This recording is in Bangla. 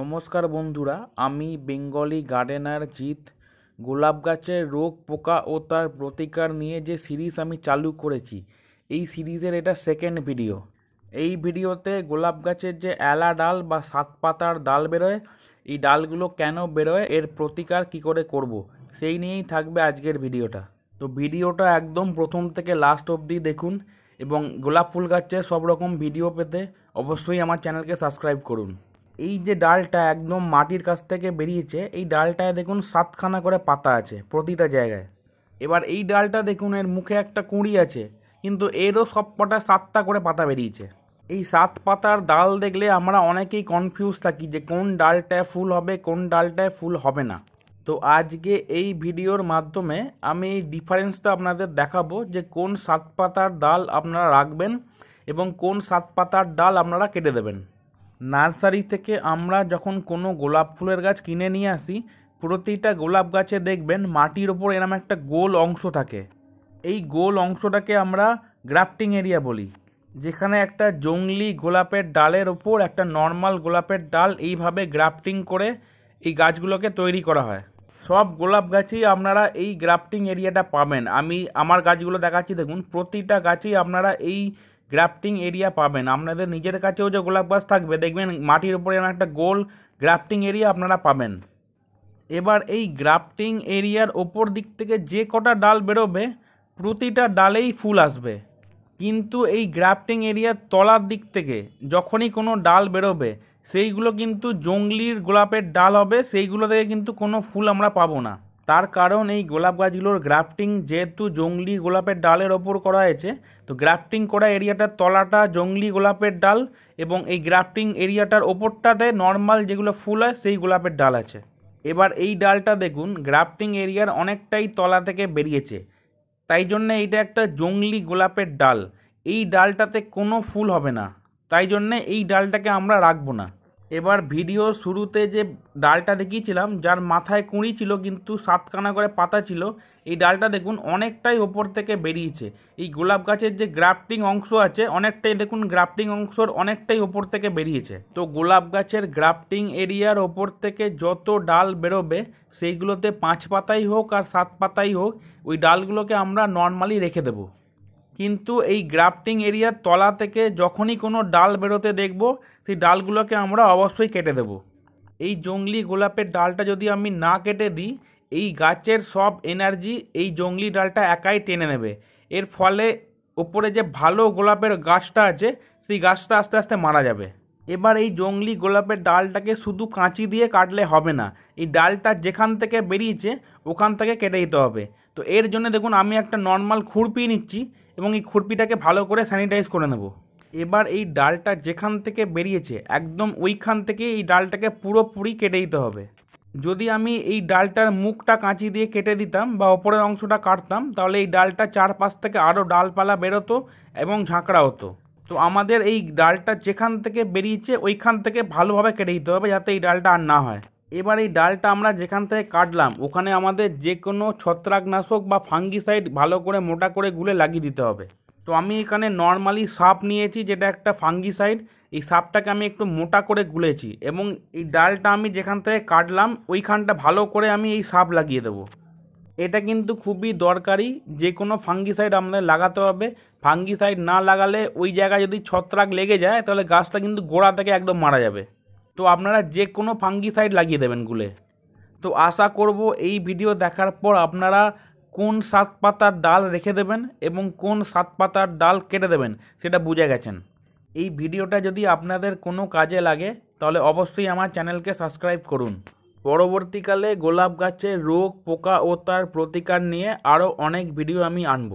নমস্কার বন্ধুরা আমি বেঙ্গলি গার্ডেনার জিৎ গোলাপ গাছের রোগ পোকা ও তার প্রতিকার নিয়ে যে সিরিজ আমি চালু করেছি এই সিরিজের এটা সেকেন্ড ভিডিও এই ভিডিওতে গোলাপ গাছের যে অ্যালা ডাল বা সাত পাতার ডাল বেরোয় এই ডালগুলো কেন বেরোয় এর প্রতিকার কি করে করব। সেই নিয়েই থাকবে আজকের ভিডিওটা তো ভিডিওটা একদম প্রথম থেকে লাস্ট অবধি দেখুন এবং গোলাপ ফুল গাছের সব রকম ভিডিও পেতে অবশ্যই আমার চ্যানেলকে সাবস্ক্রাইব করুন এই যে ডালটা একদম মাটির কাছ থেকে বেরিয়েছে এই ডালটায় দেখুন সাতখানা করে পাতা আছে প্রতিটা জায়গায় এবার এই ডালটা দেখুন এর মুখে একটা কুঁড়ি আছে কিন্তু এরও সবকটা সাতটা করে পাতা বেরিয়েছে এই সাত পাতার ডাল দেখলে আমরা অনেকেই কনফিউজ থাকি যে কোন ডালটায় ফুল হবে কোন ডালটায় ফুল হবে না তো আজকে এই ভিডিওর মাধ্যমে আমি এই ডিফারেন্সটা আপনাদের দেখাবো যে কোন সাত পাতার ডাল আপনারা রাখবেন এবং কোন সাত পাতার ডাল আপনারা কেটে দেবেন নার্সারি থেকে আমরা যখন কোনো গোলাপ ফুলের গাছ কিনে নিয়ে আসি প্রতিটা গোলাপ গাছে দেখবেন মাটির ওপর এরম একটা গোল অংশ থাকে এই গোল অংশটাকে আমরা গ্রাফটিং এরিয়া বলি যেখানে একটা জংলি গোলাপের ডালের ওপর একটা নর্মাল গোলাপের ডাল এইভাবে গ্রাফটিং করে এই গাছগুলোকে তৈরি করা হয় সব গোলাপ গাছেই আপনারা এই গ্রাফটিং এরিয়াটা পাবেন আমি আমার গাছগুলো দেখাচ্ছি দেখুন প্রতিটা গাছেই আপনারা এই গ্রাফটিং এরিয়া পাবেন আপনাদের নিজের কাছেও যে গোলাপ গাছ থাকবে দেখবেন মাটির উপরে একটা গোল গ্রাফটিং এরিয়া আপনারা পাবেন এবার এই গ্রাফটিং এরিয়ার ওপর দিক থেকে যে কটা ডাল বেরোবে প্রতিটা ডালেই ফুল আসবে কিন্তু এই গ্রাফটিং এরিয়ার তলার দিক থেকে যখনই কোনো ডাল বেরোবে সেইগুলো কিন্তু জঙ্গলির গোলাপের ডাল হবে সেইগুলো থেকে কিন্তু কোনো ফুল আমরা পাবো না তার কারণ এই গোলাপ গাছগুলোর গ্রাফটিং যেহেতু জংলি গোলাপের ডালের ওপর করা হয়েছে তো গ্রাফটিং করা এরিয়াটার তলাটা জঙ্গলি গোলাপের ডাল এবং এই গ্রাফটিং এরিয়াটার ওপরটাতে নর্মাল যেগুলো ফুল হয় সেই গোলাপের ডাল আছে এবার এই ডালটা দেখুন গ্রাফটিং এরিয়ার অনেকটাই তলা থেকে বেরিয়েছে তাই জন্য এইটা একটা জংলি গোলাপের ডাল এই ডালটাতে কোনো ফুল হবে না তাই জন্যে এই ডালটাকে আমরা রাখবো না এবার ভিডিও শুরুতে যে ডালটা দেখিয়েছিলাম যার মাথায় কুঁড়ি ছিল কিন্তু সাতকানা করে পাতা ছিল এই ডালটা দেখুন অনেকটাই ওপর থেকে বেরিয়েছে এই গোলাপ গাছের যে গ্রাফটিং অংশ আছে অনেকটাই দেখুন গ্রাফটিং অংশর অনেকটাই ওপর থেকে বেরিয়েছে তো গোলাপ গাছের গ্রাফটিং এরিয়ার ওপর থেকে যত ডাল বেরোবে সেইগুলোতে পাঁচ পাতাই হোক আর সাত পাতাই হোক ওই ডালগুলোকে আমরা নর্মালি রেখে দেবো কিন্তু এই গ্রাফটিং এরিয়ার তলা থেকে যখনই কোনো ডাল বেরোতে দেখব সেই ডালগুলোকে আমরা অবশ্যই কেটে দেব এই জঙ্গলি গোলাপের ডালটা যদি আমি না কেটে দিই এই গাছের সব এনার্জি এই জঙ্গলি ডালটা একাই টেনে নেবে এর ফলে ওপরে যে ভালো গোলাপের গাছটা আছে সেই গাছটা আস্তে আস্তে মারা যাবে এবার এই জঙ্গলি গোলাপের ডালটাকে শুধু কাঁচি দিয়ে কাটলে হবে না এই ডালটা যেখান থেকে বেরিয়েছে ওখান থেকে কেটে দিতে হবে তো এর জন্য দেখুন আমি একটা নর্মাল খুরপি নিচ্ছি এবং এই খুরপিটাকে ভালো করে স্যানিটাইজ করে নেব এবার এই ডালটা যেখান থেকে বেরিয়েছে একদম ওইখান থেকে এই ডালটাকে পুরোপুরি কেটে দিতে হবে যদি আমি এই ডালটার মুখটা কাঁচি দিয়ে কেটে দিতাম বা ওপরের অংশটা কাটতাম তাহলে এই ডালটা চারপাশ থেকে আরও ডালপালা বেরোতো এবং ঝাঁকড়া হতো তো আমাদের এই ডালটা যেখান থেকে বেরিয়েছে ওইখান থেকে ভালোভাবে কেটে দিতে হবে যাতে এই ডালটা আর না হয় এবার এই ডালটা আমরা যেখান থেকে কাটলাম ওখানে আমাদের যে কোনো ছত্রাকনাশক বা ফাঙ্গিসাইড ভালো করে মোটা করে গুলে লাগিয়ে দিতে হবে তো আমি এখানে নর্মালি সাপ নিয়েছি যেটা একটা ফাঙ্গিসাইড এই সাপটাকে আমি একটু মোটা করে গুলেছি এবং এই ডালটা আমি যেখান থেকে কাটলাম ওইখানটা ভালো করে আমি এই সাপ লাগিয়ে দেবো এটা কিন্তু খুবই দরকারি যে কোনো ফাঙ্গিসাইড আমাদের লাগাতে হবে ফাঙ্গিসাইড না লাগালে ওই জায়গায় যদি ছত্রাক লেগে যায় তাহলে গাছটা কিন্তু গোড়া থেকে একদম মারা যাবে তো আপনারা যে কোনো ফাঙ্গিসাইড লাগিয়ে দেবেন গুলে তো আশা করব এই ভিডিও দেখার পর আপনারা কোন সাত পাতার ডাল রেখে দেবেন এবং কোন সাত পাতার ডাল কেটে দেবেন সেটা বুঝে গেছেন এই ভিডিওটা যদি আপনাদের কোনো কাজে লাগে তাহলে অবশ্যই আমার চ্যানেলকে সাবস্ক্রাইব করুন পরবর্তীকালে গোলাপ গাছের রোগ পোকা ও তার প্রতিকার নিয়ে আরও অনেক ভিডিও আমি আনব